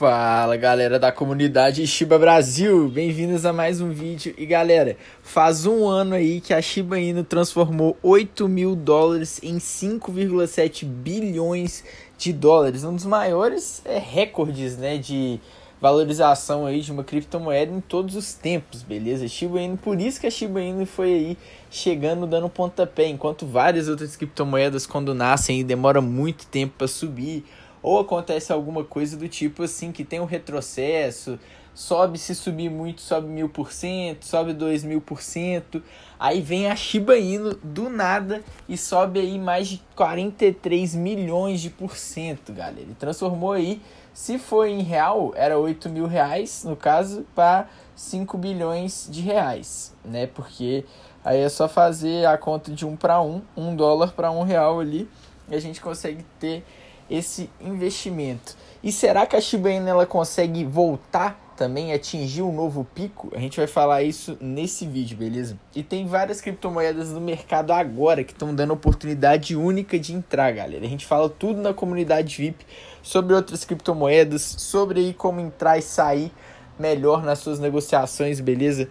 Fala galera da comunidade Shiba Brasil, bem-vindos a mais um vídeo. E galera, faz um ano aí que a Shiba Inu transformou 8 mil dólares em 5,7 bilhões de dólares, um dos maiores é, recordes né, de valorização aí de uma criptomoeda em todos os tempos, beleza? Shiba Inu, por isso que a Shiba Inu foi aí chegando dando pontapé, enquanto várias outras criptomoedas quando nascem demora muito tempo para subir ou acontece alguma coisa do tipo assim, que tem um retrocesso, sobe, se subir muito, sobe mil por cento, sobe dois mil por cento, aí vem a Shiba Inu do nada e sobe aí mais de 43 milhões de por cento, galera. Ele transformou aí, se foi em real, era 8 mil reais, no caso, para 5 bilhões de reais, né? Porque aí é só fazer a conta de um para um, um dólar para um real ali, e a gente consegue ter esse investimento. E será que a Shiba Inu ela consegue voltar também, atingir um novo pico? A gente vai falar isso nesse vídeo, beleza? E tem várias criptomoedas no mercado agora que estão dando oportunidade única de entrar, galera. A gente fala tudo na comunidade VIP sobre outras criptomoedas, sobre aí como entrar e sair melhor nas suas negociações, beleza?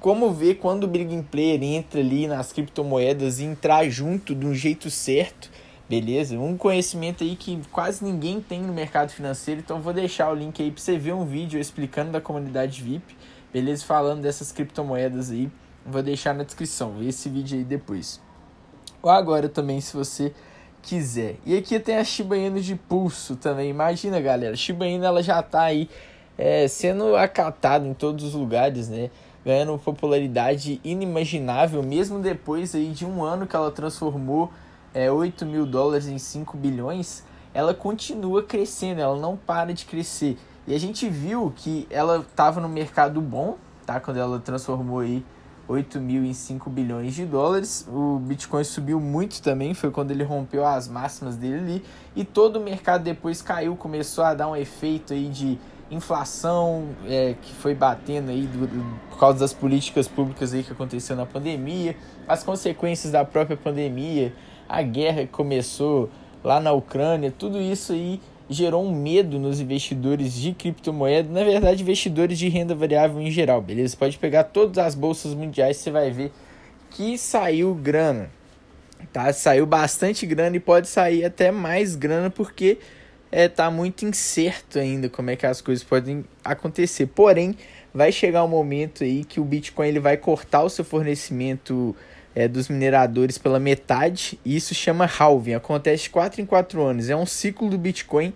Como ver quando o Big Player entra ali nas criptomoedas e entrar junto de um jeito certo Beleza? Um conhecimento aí que quase ninguém tem no mercado financeiro, então vou deixar o link aí para você ver um vídeo explicando da comunidade VIP, beleza? Falando dessas criptomoedas aí, vou deixar na descrição, esse vídeo aí depois. Ou agora também, se você quiser. E aqui tem a Shiba Inu de pulso também, imagina galera, a Shiba Inu ela já está aí é, sendo acatada em todos os lugares, né? Ganhando popularidade inimaginável, mesmo depois aí de um ano que ela transformou é, 8 mil dólares em 5 bilhões, ela continua crescendo, ela não para de crescer. E a gente viu que ela estava no mercado bom, tá? Quando ela transformou aí 8 mil em 5 bilhões de dólares. O Bitcoin subiu muito também, foi quando ele rompeu as máximas dele ali. E todo o mercado depois caiu, começou a dar um efeito aí de inflação é, que foi batendo aí do, do, por causa das políticas públicas aí que aconteceu na pandemia, as consequências da própria pandemia, a guerra que começou lá na Ucrânia, tudo isso aí gerou um medo nos investidores de criptomoeda, na verdade, investidores de renda variável em geral, beleza? Você pode pegar todas as bolsas mundiais, você vai ver que saiu grana, tá? Saiu bastante grana e pode sair até mais grana porque é, tá muito incerto ainda como é que as coisas podem acontecer. Porém, vai chegar um momento aí que o Bitcoin ele vai cortar o seu fornecimento é, dos mineradores pela metade, e isso chama halving. Acontece 4 em 4 anos, é um ciclo do Bitcoin.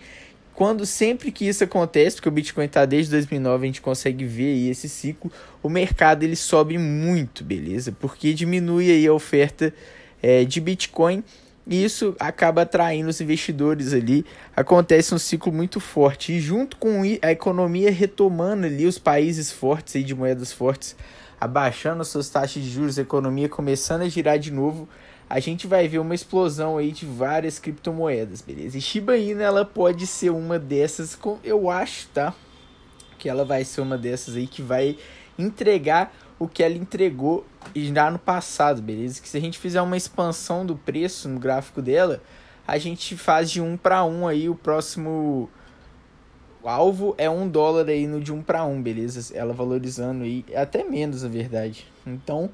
Quando sempre que isso acontece, porque o Bitcoin está desde 2009, a gente consegue ver aí esse ciclo, o mercado ele sobe muito, beleza? Porque diminui aí a oferta é, de Bitcoin e isso acaba atraindo os investidores ali. Acontece um ciclo muito forte e junto com a economia retomando ali os países fortes aí de moedas fortes abaixando suas taxas de juros, a economia começando a girar de novo, a gente vai ver uma explosão aí de várias criptomoedas, beleza? E Shiba Inu, ela pode ser uma dessas, eu acho, tá? Que ela vai ser uma dessas aí que vai entregar o que ela entregou já no passado, beleza? Que se a gente fizer uma expansão do preço no gráfico dela, a gente faz de um para um aí o próximo alvo é um dólar aí no de um para um, beleza? Ela valorizando aí até menos, na verdade. Então,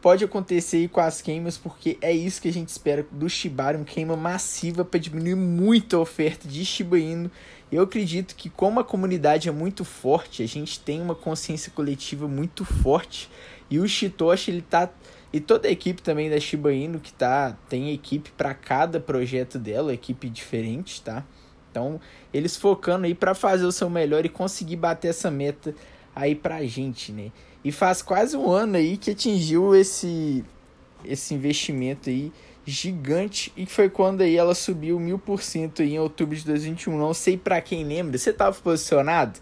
pode acontecer aí com as queimas, porque é isso que a gente espera do Shibari, uma queima massiva para diminuir muito a oferta de Shiba Inu. Eu acredito que como a comunidade é muito forte, a gente tem uma consciência coletiva muito forte e o Shitoshi ele tá e toda a equipe também da Shiba Inu que tá tem equipe para cada projeto dela, equipe diferente, tá? Então, eles focando aí para fazer o seu melhor e conseguir bater essa meta aí pra gente, né? E faz quase um ano aí que atingiu esse esse investimento aí gigante e foi quando aí ela subiu mil por cento em outubro de 2021. Não sei para quem lembra, você tava posicionado?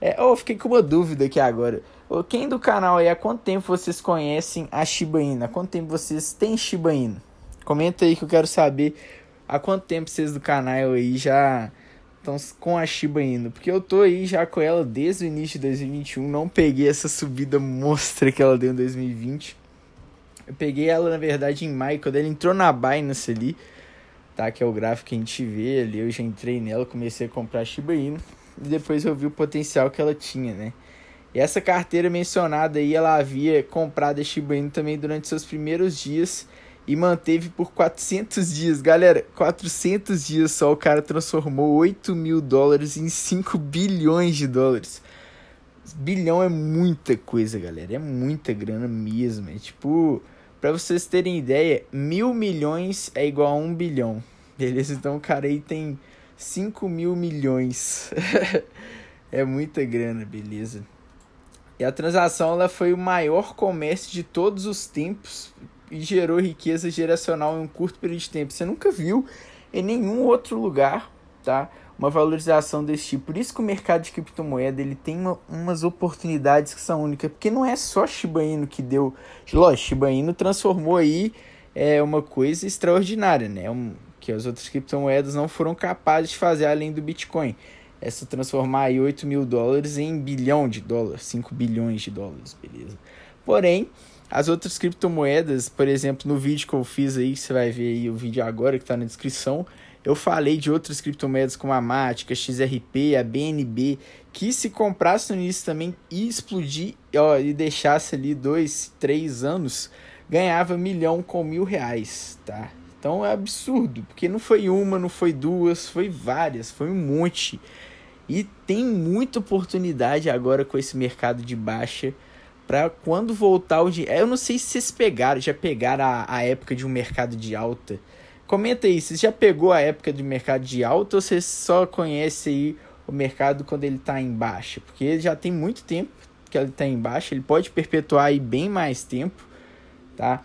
É, oh, fiquei com uma dúvida aqui agora. Oh, quem do canal aí, há quanto tempo vocês conhecem a Shiba Inu? Há quanto tempo vocês têm Shiba Inu? Comenta aí que eu quero saber há quanto tempo vocês do canal aí já estão com a Shiba indo? Porque eu tô aí já com ela desde o início de 2021, não peguei essa subida monstra que ela deu em 2020. Eu peguei ela, na verdade, em maio, quando ela entrou na Binance ali, tá? Que é o gráfico que a gente vê ali, eu já entrei nela, comecei a comprar a Shiba Inu e depois eu vi o potencial que ela tinha, né? E essa carteira mencionada aí, ela havia comprado a Shiba Inu também durante seus primeiros dias e manteve por 400 dias. Galera, 400 dias só o cara transformou 8 mil dólares em 5 bilhões de dólares. Bilhão é muita coisa, galera. É muita grana mesmo. É tipo, para vocês terem ideia, mil milhões é igual a um bilhão. Beleza? Então o cara aí tem 5 mil milhões. é muita grana, beleza? E a transação ela foi o maior comércio de todos os tempos gerou riqueza geracional em um curto período de tempo. Você nunca viu em nenhum outro lugar, tá? Uma valorização desse tipo. Por isso que o mercado de criptomoeda ele tem uma, umas oportunidades que são únicas, porque não é só Shiba Inu que deu, lógico, Shiba Inu transformou aí é uma coisa extraordinária, né? Um, que as outras criptomoedas não foram capazes de fazer além do Bitcoin. Essa é transformar aí 8 mil dólares em bilhão de dólares, 5 bilhões de dólares, beleza? Porém, as outras criptomoedas, por exemplo, no vídeo que eu fiz aí, que você vai ver aí o vídeo agora que está na descrição, eu falei de outras criptomoedas como a Matica, a XRP, a BNB, que se comprasse no início também e explodir ó, e deixasse ali dois, três anos, ganhava milhão com mil reais, tá? Então é absurdo, porque não foi uma, não foi duas, foi várias, foi um monte. E tem muita oportunidade agora com esse mercado de baixa para quando voltar o dinheiro. Eu não sei se vocês pegaram, já pegaram a, a época de um mercado de alta. Comenta aí, você já pegou a época de mercado de alta ou você só conhece aí o mercado quando ele está em baixa? Porque ele já tem muito tempo que ele está em baixa, ele pode perpetuar aí bem mais tempo, tá?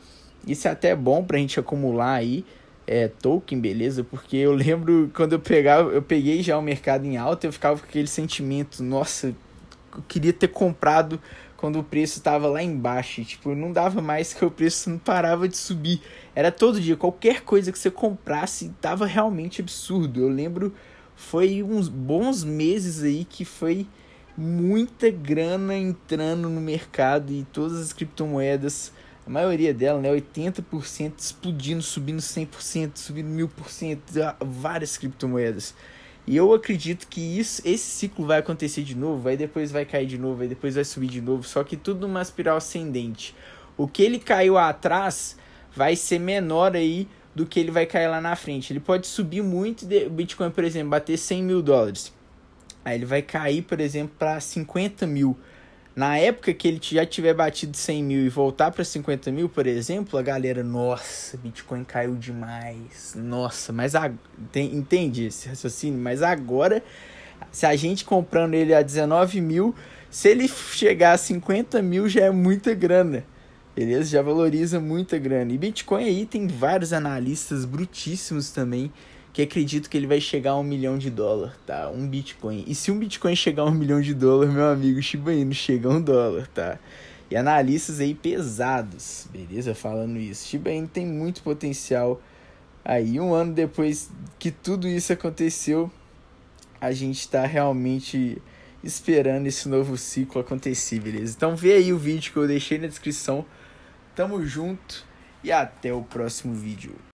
Isso é até bom para a gente acumular aí é, token, beleza? Porque eu lembro quando eu pegava, eu peguei já o mercado em alta, eu ficava com aquele sentimento, nossa, eu queria ter comprado quando o preço estava lá embaixo. Tipo, não dava mais que o preço não parava de subir. Era todo dia, qualquer coisa que você comprasse tava realmente absurdo. Eu lembro, foi uns bons meses aí que foi muita grana entrando no mercado e todas as criptomoedas, a maioria dela, né, 80% explodindo, subindo 100%, subindo 1000%, várias criptomoedas. E eu acredito que isso, esse ciclo vai acontecer de novo, aí depois vai cair de novo, aí depois vai subir de novo, só que tudo numa espiral ascendente. O que ele caiu atrás vai ser menor aí do que ele vai cair lá na frente. Ele pode subir muito, o Bitcoin, por exemplo, bater 100 mil dólares. Aí ele vai cair, por exemplo, para 50 mil dólares na época que ele já tiver batido 100 mil e voltar para 50 mil, por exemplo, a galera, nossa, Bitcoin caiu demais. Nossa, mas a... Tem, entende esse raciocínio? Mas agora, se a gente comprando ele a 19 mil, se ele chegar a 50 mil já é muita grana. Beleza? Já valoriza muita grana. E Bitcoin aí tem vários analistas brutíssimos também que acredito que ele vai chegar a um milhão de dólar, tá? Um Bitcoin. E se um Bitcoin chegar a um milhão de dólar, meu amigo Shiba Inu chega a um dólar, tá? E analistas aí pesados, beleza? Falando isso. Shiba Inu tem muito potencial. Aí, um ano depois que tudo isso aconteceu, a gente está realmente esperando esse novo ciclo acontecer, beleza? Então vê aí o vídeo que eu deixei na descrição. Tamo junto e até o próximo vídeo.